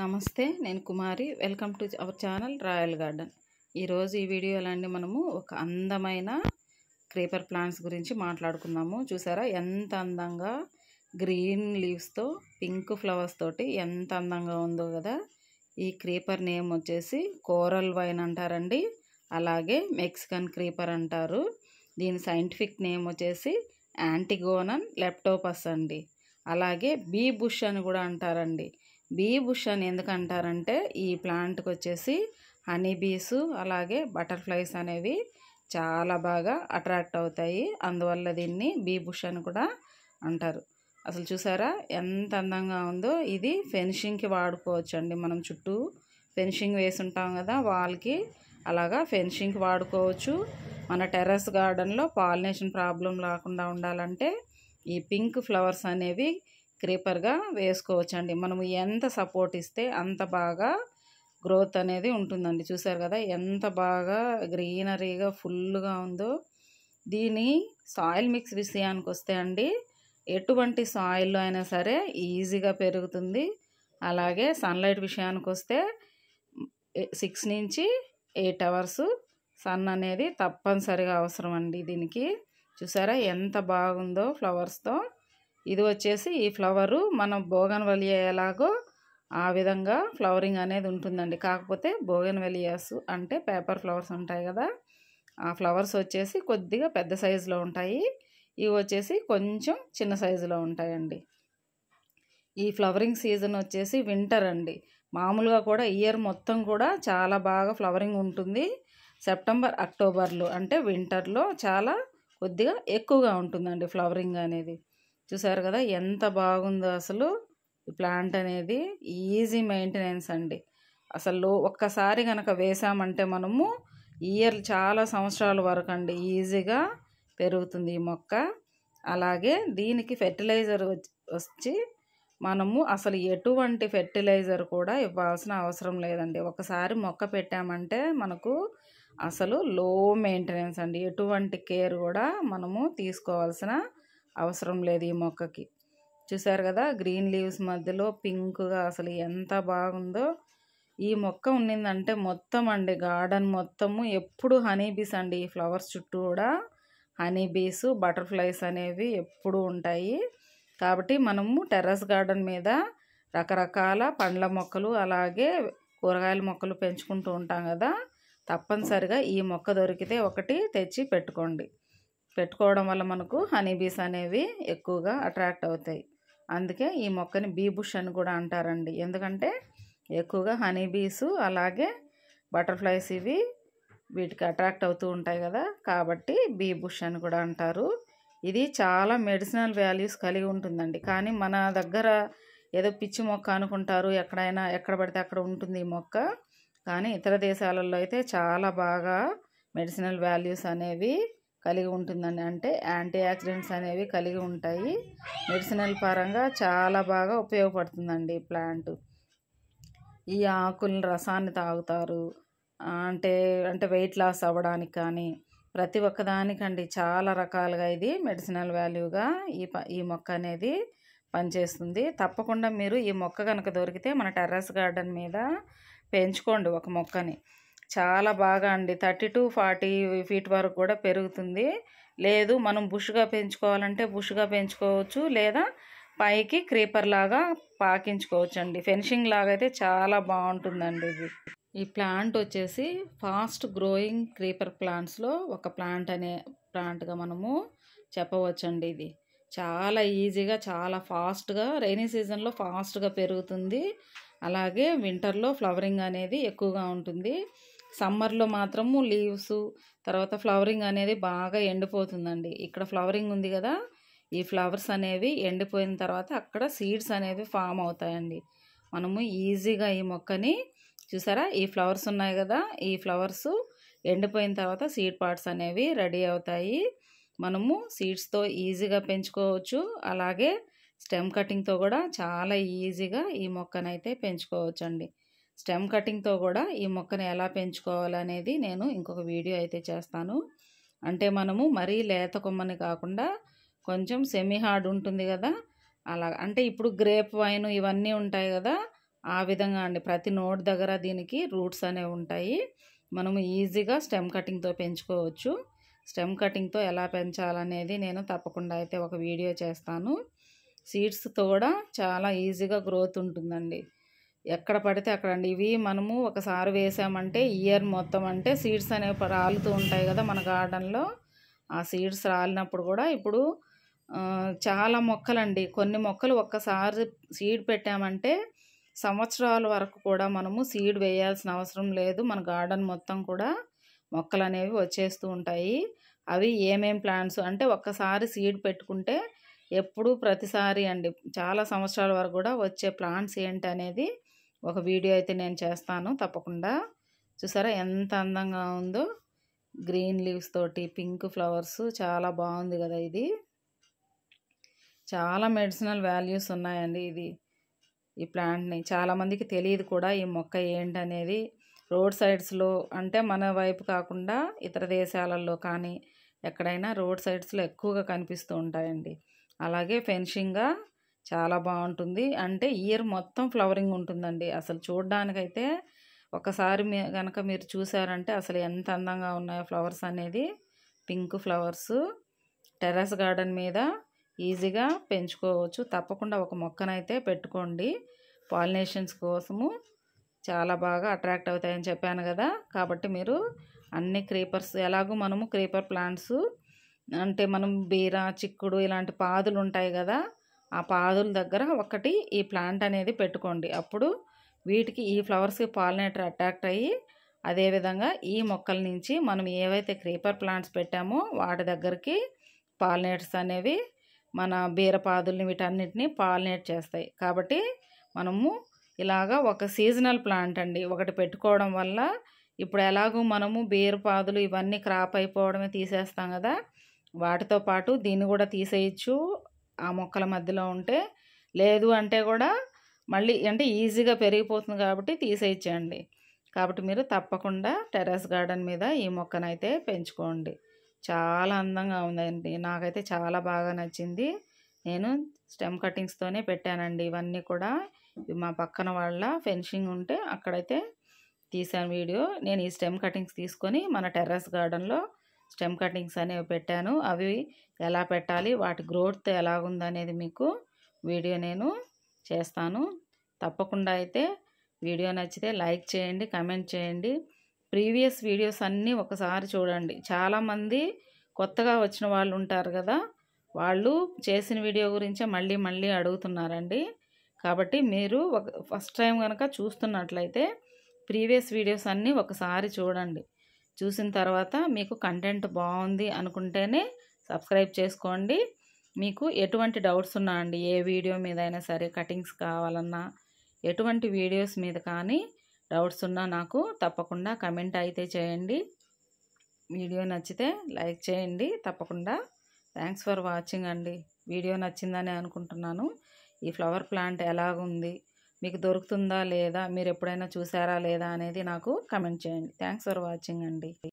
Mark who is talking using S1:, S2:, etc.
S1: నమస్తే నేను Kumari welcome to our channel royal garden ఈరోజు ఈ వీడియోలో అండి మనము ఒక అందమైన క్రీపర్ ప్లాంట్స్ గురించి మాట్లాడుకుందాము చూసారా ఎంత అందంగా గ్రీన్ లీవ్స్తో పింక్ ఫ్లవర్స్ తోటి ఎంత అందంగా ఉందో కదా ఈ క్రీపర్ నేమ్ వచ్చేసి కోరల్ వైన్ అంటారండి అలాగే మెక్సికన్ క్రీపర్ అంటారు దీని సైంటిఫిక్ నేమ్ వచ్చేసి యాంటిగోనన్ లెప్టోపస్ అండి అలాగే బీ బుష్ అని కూడా అంటారండి బీ బుష్ అని ఎందుకంటారంటే ఈ ప్లాంట్కి వచ్చేసి హనీ బీస్ అలాగే బటర్ఫ్లైస్ అనేవి చాలా బాగా అట్రాక్ట్ అవుతాయి అందువల్ల దీన్ని బీ బుష్ అని కూడా అంటారు అసలు చూసారా ఎంత అందంగా ఉందో ఇది ఫెన్షింగ్కి వాడుకోవచ్చు అండి మనం చుట్టూ ఫెన్షింగ్ వేసి ఉంటాం కదా వాళ్ళకి అలాగా ఫెన్షింగ్కి వాడుకోవచ్చు మన టెర్రస్ గార్డెన్లో పాలినేషన్ ప్రాబ్లం రాకుండా ఉండాలంటే ఈ పింక్ ఫ్లవర్స్ అనేవి క్రీపర్గా వేసుకోవచ్చండి మనము ఎంత సపోర్ట్ ఇస్తే అంత బాగా గ్రోత్ అనేది ఉంటుందండి చూసారు కదా ఎంత బాగా గ్రీనరీగా ఫుల్గా ఉందో దీని సాయిల్ మిక్స్ విషయానికి వస్తే అండి ఎటువంటి సాయిల్లో అయినా సరే ఈజీగా పెరుగుతుంది అలాగే సన్లైట్ విషయానికి వస్తే సిక్స్ నుంచి ఎయిట్ అవర్స్ సన్ అనేది తప్పనిసరిగా అవసరం అండి దీనికి చూసారా ఎంత బాగుందో ఫ్లవర్స్తో ఇది వచ్చేసి ఈ ఫ్లవరు మనం భోగన్ వలియేలాగో ఆ విధంగా ఫ్లవరింగ్ అనేది ఉంటుందండి కాకపోతే వెలియాస్ అంటే పేపర్ ఫ్లవర్స్ ఉంటాయి కదా ఆ ఫ్లవర్స్ వచ్చేసి కొద్దిగా పెద్ద సైజులో ఉంటాయి ఇవి వచ్చేసి కొంచెం చిన్న సైజులో ఉంటాయండి ఈ ఫ్లవరింగ్ సీజన్ వచ్చేసి వింటర్ అండి మామూలుగా కూడా ఇయర్ మొత్తం కూడా చాలా బాగా ఫ్లవరింగ్ ఉంటుంది సెప్టెంబర్ అక్టోబర్లో అంటే వింటర్లో చాలా కొద్దిగా ఎక్కువగా ఉంటుందండి ఫ్లవరింగ్ అనేది చూసారు కదా ఎంత బాగుందో అసలు ఈ ప్లాంట్ అనేది ఈజీ మెయింటెనెన్స్ అండి అసలు ఒక్కసారి కనుక వేసామంటే మనము ఇయర్ చాలా సంవత్సరాల వరకు అండి ఈజీగా పెరుగుతుంది ఈ మొక్క అలాగే దీనికి ఫెర్టిలైజర్ వచ్చి మనము అసలు ఎటువంటి ఫెర్టిలైజర్ కూడా ఇవ్వాల్సిన అవసరం లేదండి ఒకసారి మొక్క పెట్టామంటే మనకు అసలు లో మెయింటెనెన్స్ అండి ఎటువంటి కేర్ కూడా మనము తీసుకోవాల్సిన అవసరం లేదు ఈ మొక్కకి చూసారు కదా గ్రీన్ లీవ్స్ మధ్యలో పింక్గా అసలు ఎంత బాగుందో ఈ మొక్క ఉన్నిందంటే మొత్తం అండి గార్డెన్ మొత్తము ఎప్పుడు హనీబీస్ అండి ఈ ఫ్లవర్స్ చుట్టూ కూడా హనీబీస్ బటర్ఫ్లైస్ అనేవి ఎప్పుడు ఉంటాయి కాబట్టి మనము టెర్రస్ గార్డెన్ మీద రకరకాల పండ్ల మొక్కలు అలాగే కూరగాయల మొక్కలు పెంచుకుంటూ ఉంటాం కదా తప్పనిసరిగా ఈ మొక్క దొరికితే ఒకటి తెచ్చి పెట్టుకోండి పెట్టుకోవడం వల్ల మనకు హనీబీస్ అనేవి ఎక్కువగా అట్రాక్ట్ అవుతాయి అందుకే ఈ మొక్కని బీ బుష్ అని కూడా అంటారండి ఎందుకంటే ఎక్కువగా హనీబీస్ అలాగే బటర్ఫ్లైస్ ఇవి వీటికి అట్రాక్ట్ అవుతూ ఉంటాయి కదా కాబట్టి బీ బుష్ అని కూడా అంటారు ఇది చాలా మెడిసినల్ వాల్యూస్ కలిగి ఉంటుందండి కానీ మన దగ్గర ఏదో పిచ్చి మొక్క అనుకుంటారు ఎక్కడైనా ఎక్కడ పడితే అక్కడ ఉంటుంది ఈ మొక్క కానీ ఇతర దేశాలలో అయితే చాలా బాగా మెడిసినల్ వాల్యూస్ అనేవి కలిగి ఉంటుందని అంటే యాంటీ యాక్సిడెంట్స్ అనేవి కలిగి ఉంటాయి మెడిసినల్ పరంగా చాలా బాగా ఉపయోగపడుతుందండి ఈ ప్లాంట్ ఈ ఆకుల రసాన్ని తాగుతారు అంటే అంటే వెయిట్ లాస్ అవ్వడానికి కానీ ప్రతి ఒక్కదానికండి చాలా రకాలుగా ఇది మెడిసినల్ వాల్యూగా ఈ ఈ మొక్క అనేది పనిచేస్తుంది తప్పకుండా మీరు ఈ మొక్క కనుక దొరికితే మన టెర్రస్ గార్డెన్ మీద పెంచుకోండి ఒక మొక్కని చాలా బాగా అండి థర్టీ టు ఫార్టీ ఫీట్ వరకు కూడా పెరుగుతుంది లేదు మనం బుష్గా పెంచుకోవాలంటే బుష్గా పెంచుకోవచ్చు లేదా పైకి క్రీపర్ లాగా పాకించుకోవచ్చు అండి ఫెన్షింగ్ లాగా అయితే చాలా బాగుంటుందండి ఇది ఈ ప్లాంట్ వచ్చేసి ఫాస్ట్ గ్రోయింగ్ క్రీపర్ ప్లాంట్స్లో ఒక ప్లాంట్ అనే ప్లాంట్గా మనము చెప్పవచ్చు అండి ఇది చాలా ఈజీగా చాలా ఫాస్ట్గా రైనీ సీజన్లో ఫాస్ట్గా పెరుగుతుంది అలాగే వింటర్లో ఫ్లవరింగ్ అనేది ఎక్కువగా ఉంటుంది సమ్మర్లో మాత్రము లీవ్స్ తర్వాత ఫ్లవరింగ్ అనేది బాగా ఎండిపోతుందండి ఇక్కడ ఫ్లవరింగ్ ఉంది కదా ఈ ఫ్లవర్స్ అనేవి ఎండిపోయిన తర్వాత అక్కడ సీడ్స్ అనేవి ఫామ్ అవుతాయండి మనము ఈజీగా ఈ మొక్కని చూసారా ఈ ఫ్లవర్స్ ఉన్నాయి కదా ఈ ఫ్లవర్స్ ఎండిపోయిన తర్వాత సీడ్ పార్ట్స్ అనేవి రెడీ అవుతాయి మనము సీడ్స్తో ఈజీగా పెంచుకోవచ్చు అలాగే స్టెమ్ కటింగ్తో కూడా చాలా ఈజీగా ఈ మొక్కనైతే పెంచుకోవచ్చండి స్టెమ్ కటింగ్తో కూడా ఈ మొక్కను ఎలా పెంచుకోవాలనేది నేను ఇంకొక వీడియో అయితే చేస్తాను అంటే మనము మరీ లేత కొమ్మని కాకుండా కొంచెం సెమీ హార్డ్ ఉంటుంది కదా అలా అంటే ఇప్పుడు గ్రేప్ వైన్ ఇవన్నీ ఉంటాయి కదా ఆ విధంగా అండి ప్రతి నోట్ దగ్గర దీనికి రూట్స్ అనేవి ఉంటాయి మనము ఈజీగా స్టెమ్ కటింగ్తో పెంచుకోవచ్చు స్టెమ్ కటింగ్తో ఎలా పెంచాలనేది నేను తప్పకుండా అయితే ఒక వీడియో చేస్తాను సీడ్స్తో కూడా చాలా ఈజీగా గ్రోత్ ఉంటుందండి ఎక్కడ పడితే అక్కడ అండి ఇవి మనము ఒకసారి వేసామంటే ఇయర్ మొత్తం అంటే సీడ్స్ అనేవి రాలుతూ ఉంటాయి కదా మన గార్డెన్లో ఆ సీడ్స్ రాలినప్పుడు కూడా ఇప్పుడు చాలా మొక్కలండి కొన్ని మొక్కలు ఒక్కసారి సీడ్ పెట్టామంటే సంవత్సరాల వరకు కూడా మనము సీడ్ వేయాల్సిన అవసరం లేదు మన గార్డెన్ మొత్తం కూడా మొక్కలు అనేవి వచ్చేస్తూ ఉంటాయి అవి ఏమేం ప్లాంట్స్ అంటే ఒక్కసారి సీడ్ పెట్టుకుంటే ఎప్పుడూ ప్రతిసారి అండి చాలా సంవత్సరాల వరకు కూడా వచ్చే ప్లాంట్స్ ఏంటి అనేది ఒక వీడియో అయితే నేను చేస్తాను తప్పకుండా చూసారా ఎంత అందంగా ఉందో గ్రీన్ లీవ్స్ తోటి పింక్ ఫ్లవర్స్ చాలా బాగుంది కదా ఇది చాలా మెడిసినల్ వాల్యూస్ ఉన్నాయండి ఇది ఈ ప్లాంట్ని చాలామందికి తెలియదు కూడా ఈ మొక్క ఏంటనేది రోడ్ సైడ్స్లో అంటే మన వైపు కాకుండా ఇతర దేశాలలో కానీ ఎక్కడైనా రోడ్ సైడ్స్లో ఎక్కువగా కనిపిస్తూ ఉంటాయండి అలాగే ఫెన్షింగ్గా చాలా బాగుంటుంది అంటే ఇయర్ మొత్తం ఫ్లవరింగ్ ఉంటుందండి అసలు చూడడానికైతే ఒకసారి మీ కనుక మీరు చూసారంటే అసలు ఎంత అందంగా ఉన్నాయో ఫ్లవర్స్ అనేది పింక్ ఫ్లవర్స్ టెర్రస్ గార్డెన్ మీద ఈజీగా పెంచుకోవచ్చు తప్పకుండా ఒక మొక్కనైతే పెట్టుకోండి పాలినేషన్స్ కోసము చాలా బాగా అట్రాక్ట్ అవుతాయని చెప్పాను కదా కాబట్టి మీరు అన్ని క్రీపర్స్ ఎలాగో మనము క్రీపర్ ప్లాంట్స్ అంటే మనం బీర చిక్కుడు ఇలాంటి పాదులు ఉంటాయి కదా ఆ పాదుల దగ్గర ఒకటి ఈ ప్లాంట్ అనేది పెట్టుకోండి అప్పుడు వీటికి ఈ ఫ్లవర్స్కి పాలినేటర్ అట్రాక్ట్ అయ్యి అదేవిధంగా ఈ మొక్కల నుంచి మనం ఏవైతే క్రీపర్ ప్లాంట్స్ పెట్టామో వాటి దగ్గరికి పాలినేటర్స్ అనేవి మన బీరపాదుల్ని వీటన్నిటిని పాలినేట్ చేస్తాయి కాబట్టి మనము ఇలాగా ఒక సీజనల్ ప్లాంట్ అండి ఒకటి పెట్టుకోవడం వల్ల ఇప్పుడు ఎలాగో మనము బీరపాదులు ఇవన్నీ క్రాప్ అయిపోవడమే తీసేస్తాం కదా వాటితో పాటు దీన్ని కూడా తీసేయచ్చు ఆ మొక్కల మధ్యలో ఉంటే లేదు అంటే కూడా మళ్ళీ అంటే ఈజీగా పెరిగిపోతుంది కాబట్టి తీసేయచ్చండి కాబట్టి మీరు తప్పకుండా టెర్రస్ గార్డెన్ మీద ఈ మొక్కనైతే పెంచుకోండి చాలా అందంగా ఉందండి నాకైతే చాలా బాగా నచ్చింది నేను స్టెమ్ కటింగ్స్తోనే పెట్టానండి ఇవన్నీ కూడా మా పక్కన వాళ్ళ ఫెన్షింగ్ ఉంటే అక్కడైతే తీసాను వీడియో నేను ఈ స్టెమ్ కటింగ్స్ తీసుకొని మన టెర్రస్ గార్డెన్లో స్టెమ్ కటింగ్స్ అనేవి పెట్టాను అవి ఎలా పెట్టాలి వాటి గ్రోత్ ఎలా ఉందనేది మీకు వీడియో నేను చేస్తాను తప్పకుండా అయితే వీడియో నచ్చితే లైక్ చేయండి కమెంట్ చేయండి ప్రీవియస్ వీడియోస్ అన్నీ ఒకసారి చూడండి చాలామంది కొత్తగా వచ్చిన వాళ్ళు ఉంటారు కదా వాళ్ళు చేసిన వీడియో గురించే మళ్ళీ మళ్ళీ అడుగుతున్నారండి కాబట్టి మీరు ఒక ఫస్ట్ టైం కనుక చూస్తున్నట్లయితే ప్రీవియస్ వీడియోస్ అన్నీ ఒకసారి చూడండి చూసిన తర్వాత మీకు కంటెంట్ బాగుంది అనుకుంటేనే సబ్స్క్రైబ్ చేసుకోండి మీకు ఎటువంటి డౌట్స్ ఉన్నా అండి ఏ వీడియో మీద అయినా సరే కటింగ్స్ కావాలన్నా ఎటువంటి వీడియోస్ మీద కానీ డౌట్స్ ఉన్నా నాకు తప్పకుండా కమెంట్ అయితే చేయండి వీడియో నచ్చితే లైక్ చేయండి తప్పకుండా థ్యాంక్స్ ఫర్ వాచింగ్ అండి వీడియో నచ్చిందని అనుకుంటున్నాను ఈ ఫ్లవర్ ప్లాంట్ ఎలాగుంది మీకు దొరుకుతుందా లేదా మీరు ఎప్పుడైనా చూసారా లేదా అనేది నాకు కమెంట్ చేయండి థ్యాంక్స్ ఫర్ వాచింగ్ అండి